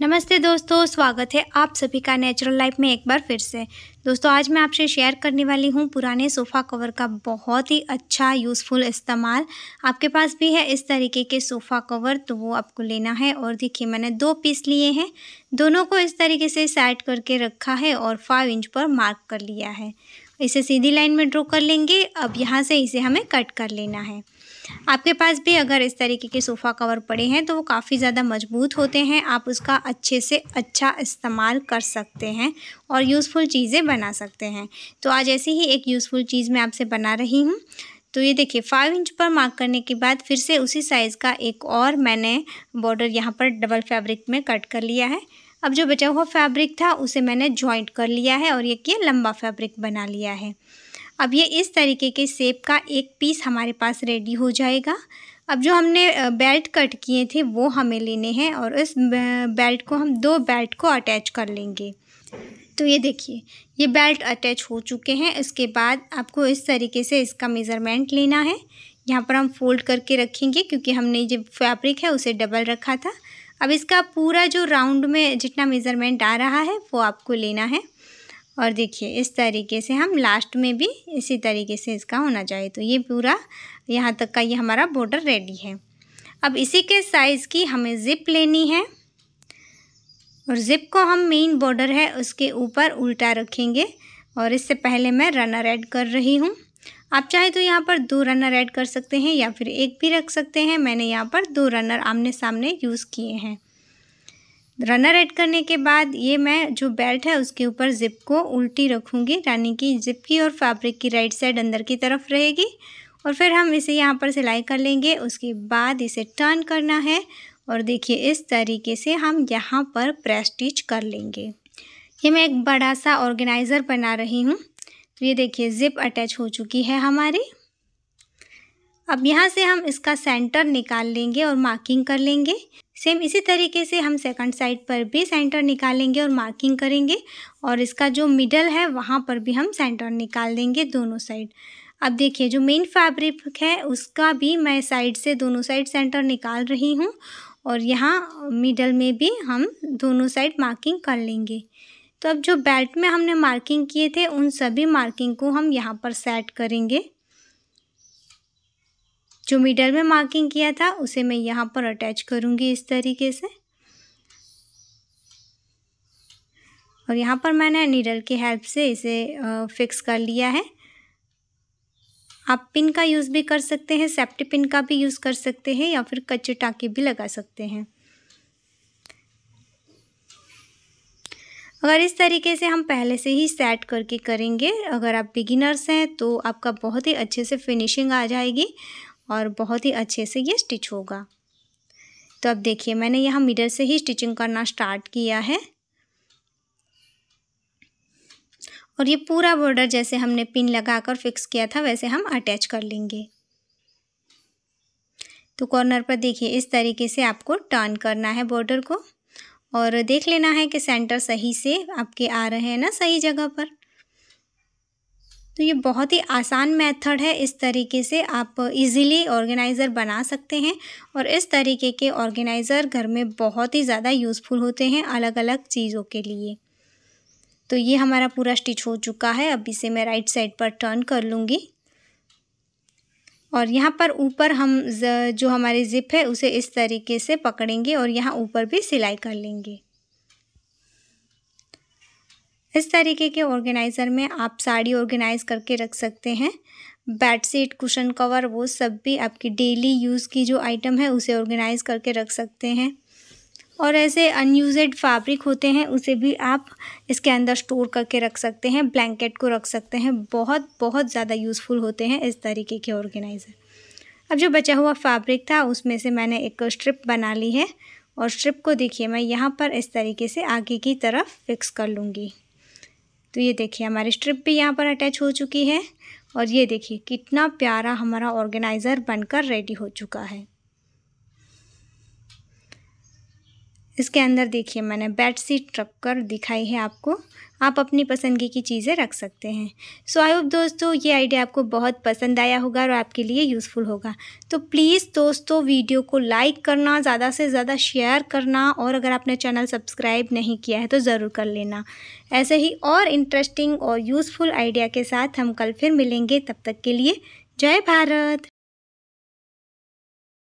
नमस्ते दोस्तों स्वागत है आप सभी का नेचुरल लाइफ में एक बार फिर से दोस्तों आज मैं आपसे शेयर करने वाली हूँ पुराने सोफ़ा कवर का बहुत ही अच्छा यूज़फुल इस्तेमाल आपके पास भी है इस तरीके के सोफ़ा कवर तो वो आपको लेना है और देखिए मैंने दो पीस लिए हैं दोनों को इस तरीके से सेट करके रखा है और फाइव इंच पर मार्क कर लिया है इसे सीधी लाइन में ड्रॉ कर लेंगे अब यहाँ से इसे हमें कट कर लेना है आपके पास भी अगर इस तरीके के सोफ़ा कवर पड़े हैं तो वो काफ़ी ज़्यादा मजबूत होते हैं आप उसका अच्छे से अच्छा इस्तेमाल कर सकते हैं और यूज़फुल चीज़ें बना सकते हैं तो आज ऐसी ही एक यूज़फुल चीज़ मैं आपसे बना रही हूँ तो ये देखिए फाइव इंच पर मार्क करने के बाद फिर से उसी साइज़ का एक और मैंने बॉर्डर यहाँ पर डबल फैब्रिक में कट कर लिया है अब जो बचा हुआ फैब्रिक था उसे मैंने जॉइंट कर लिया है और ये किया लंबा फैब्रिक बना लिया है अब ये इस तरीके के सेप का एक पीस हमारे पास रेडी हो जाएगा अब जो हमने बेल्ट कट किए थे वो हमें लेने हैं और इस बेल्ट को हम दो बेल्ट को अटैच कर लेंगे तो ये देखिए ये बेल्ट अटैच हो चुके हैं इसके बाद आपको इस तरीके से इसका मेज़रमेंट लेना है यहाँ पर हम फोल्ड करके रखेंगे क्योंकि हमने जो फैब्रिक है उसे डबल रखा था अब इसका पूरा जो राउंड में जितना मेज़रमेंट आ रहा है वो आपको लेना है और देखिए इस तरीके से हम लास्ट में भी इसी तरीके से इसका होना चाहिए तो ये पूरा यहाँ तक का ये हमारा बॉर्डर रेडी है अब इसी के साइज़ की हमें ज़िप लेनी है और ज़िप को हम मेन बॉर्डर है उसके ऊपर उल्टा रखेंगे और इससे पहले मैं रनर ऐड कर रही हूँ आप चाहे तो यहाँ पर दो रनर ऐड कर सकते हैं या फिर एक भी रख सकते हैं मैंने यहाँ पर दो रनर आमने सामने यूज़ किए हैं रनर ऐड करने के बाद ये मैं जो बेल्ट है उसके ऊपर जिप को उल्टी रखूँगी यानी कि जिप की और फैब्रिक की राइट साइड अंदर की तरफ रहेगी और फिर हम इसे यहाँ पर सिलाई कर लेंगे उसके बाद इसे टर्न करना है और देखिए इस तरीके से हम यहाँ पर प्रेस स्टिच कर लेंगे ये मैं एक बड़ा सा ऑर्गेनाइज़र बना रही हूँ तो ये देखिए ज़िप अटैच हो चुकी है हमारी अब यहाँ से हम इसका सेंटर निकाल लेंगे और मार्किंग कर लेंगे सेम इसी तरीके से हम सेकंड साइड पर भी सेंटर निकालेंगे और मार्किंग करेंगे और इसका जो मिडल है वहाँ पर भी हम सेंटर निकाल देंगे दोनों साइड अब देखिए जो मेन फैब्रिक है उसका भी मैं साइड से दोनों साइड सेंटर निकाल रही हूँ और यहाँ मिडल में भी हम दोनों साइड मार्किंग कर लेंगे तो अब जो बेल्ट में हमने मार्किंग किए थे उन सभी मार्किंग को हम यहाँ पर सेट करेंगे जो मिडल में मार्किंग किया था उसे मैं यहाँ पर अटैच करूँगी इस तरीके से और यहाँ पर मैंने नीडल की हेल्प से इसे फिक्स कर लिया है आप पिन का यूज़ भी कर सकते हैं सेफ्टी पिन का भी यूज़ कर सकते हैं या फिर कच्चे टाके भी लगा सकते हैं अगर इस तरीके से हम पहले से ही सेट करके करेंगे अगर आप बिगिनर्स हैं तो आपका बहुत ही अच्छे से फिनिशिंग आ जाएगी और बहुत ही अच्छे से ये स्टिच होगा तो अब देखिए मैंने यहाँ मिडल से ही स्टिचिंग करना स्टार्ट किया है और ये पूरा बॉर्डर जैसे हमने पिन लगाकर फिक्स किया था वैसे हम अटैच कर लेंगे तो कॉर्नर पर देखिए इस तरीके से आपको टर्न करना है बॉर्डर को और देख लेना है कि सेंटर सही से आपके आ रहे हैं ना सही जगह पर तो ये बहुत ही आसान मेथड है इस तरीके से आप इजीली ऑर्गेनाइज़र बना सकते हैं और इस तरीके के ऑर्गेनाइज़र घर में बहुत ही ज़्यादा यूज़फुल होते हैं अलग अलग चीज़ों के लिए तो ये हमारा पूरा स्टिच हो चुका है अब इसे मैं राइट साइड पर टर्न कर लूँगी और यहाँ पर ऊपर हम जो हमारी ज़िप है उसे इस तरीके से पकड़ेंगे और यहाँ ऊपर भी सिलाई कर लेंगे इस तरीके के ऑर्गेनाइज़र में आप साड़ी ऑर्गेनाइज़ करके रख सकते हैं बेड शीट कुशन कवर वो सब भी आपकी डेली यूज़ की जो आइटम है उसे ऑर्गेनाइज़ करके रख सकते हैं और ऐसे अनयूजेड फैब्रिक होते हैं उसे भी आप इसके अंदर स्टोर करके रख सकते हैं ब्लैंकेट को रख सकते हैं बहुत बहुत ज़्यादा यूज़फुल होते हैं इस तरीके के ऑर्गेनाइज़र अब जो बचा हुआ फैब्रिक था उसमें से मैंने एक स्ट्रिप बना ली है और स्ट्रिप को देखिए मैं यहाँ पर इस तरीके से आगे की तरफ फिक्स कर लूँगी तो ये देखिए हमारी स्ट्रिप भी यहाँ पर अटैच हो चुकी है और ये देखिए कितना प्यारा हमारा ऑर्गेनाइज़र बनकर रेडी हो चुका है इसके अंदर देखिए मैंने बेड सीट रख कर दिखाई है आपको आप अपनी पसंदगी की चीज़ें रख सकते हैं सो आई होप दोस्तों ये आइडिया आपको बहुत पसंद आया होगा और आपके लिए यूज़फुल होगा तो प्लीज़ दोस्तों वीडियो को लाइक करना ज़्यादा से ज़्यादा शेयर करना और अगर आपने चैनल सब्सक्राइब नहीं किया है तो ज़रूर कर लेना ऐसे ही और इंटरेस्टिंग और यूज़फुल आइडिया के साथ हम कल फिर मिलेंगे तब तक के लिए जय भारत